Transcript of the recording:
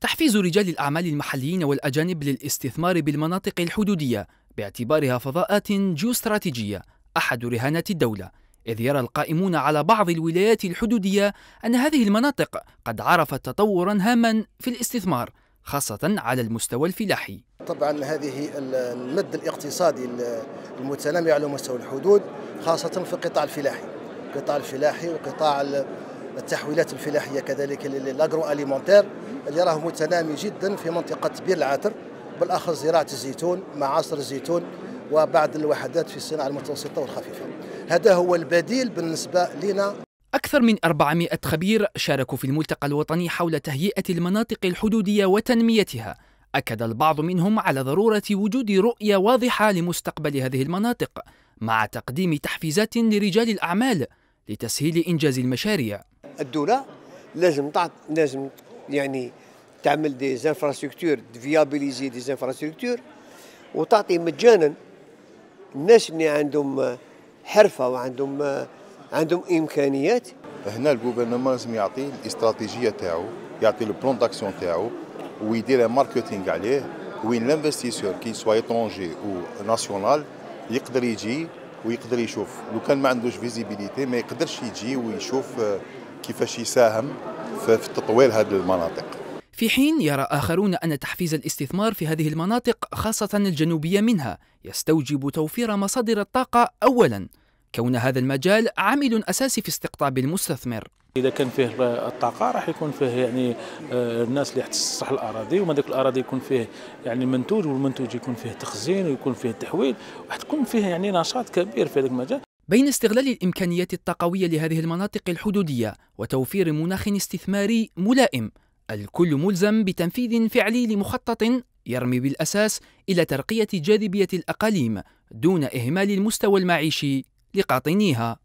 تحفيز رجال الأعمال المحليين والأجانب للاستثمار بالمناطق الحدودية باعتبارها فضاءات جيوستراتيجية أحد رهانات الدولة إذ يرى القائمون على بعض الولايات الحدودية أن هذه المناطق قد عرفت تطورا هاما في الاستثمار خاصة على المستوى الفلاحي طبعا هذه المد الاقتصادي المتنامي على مستوى الحدود خاصة في القطاع الفلاحي القطاع الفلاحي وقطاع التحويلات الفلاحية كذلك لاغرو أليمونتير اللي راه متنامي جدا في منطقة بير العاتر بالأخص زراعة الزيتون معاصر الزيتون وبعض الوحدات في الصناعة المتوسطة والخفيفة هذا هو البديل بالنسبة لنا أكثر من 400 خبير شاركوا في الملتقى الوطني حول تهيئة المناطق الحدودية وتنميتها. أكد البعض منهم على ضرورة وجود رؤية واضحة لمستقبل هذه المناطق، مع تقديم تحفيزات لرجال الأعمال لتسهيل إنجاز المشاريع. الدولة لازم تعط لازم يعني تعمل دي زانفراستركتور فيابيليزي دي زانفراستركتور وتعطي مجانا الناس اللي عندهم حرفه وعندهم عندهم امكانيات هنا الجوفرنمون لازم يعطي الاستراتيجيه تاعو يعطي البلان داكسيون تاعو ويدير ماركتينغ عليه وين لانفستيسور كي سوا ايترونجي او ناسيونال يقدر يجي ويقدر يشوف لو كان ما عندوش فيزيبيليتي ما يقدرش يجي ويشوف آه، كيفاش يساهم في تطوير هذه المناطق في حين يرى آخرون أن تحفيز الاستثمار في هذه المناطق خاصة الجنوبية منها يستوجب توفير مصادر الطاقة أولاً كون هذا المجال عامل أساسي في استقطاب المستثمر اذا كان فيه الطاقه راح يكون فيه يعني آه، الناس اللي تصح الاراضي ومن ذاك الاراضي يكون فيه يعني منتوج والمنتوج يكون فيه تخزين ويكون فيه تحويل راح تكون فيه يعني نشاط كبير في هذاك المجال بين استغلال الامكانيات الطاقويه لهذه المناطق الحدوديه وتوفير مناخ استثماري ملائم الكل ملزم بتنفيذ فعلي لمخطط يرمي بالاساس الى ترقيه جاذبيه الاقاليم دون اهمال المستوى المعيشي لقاطنيها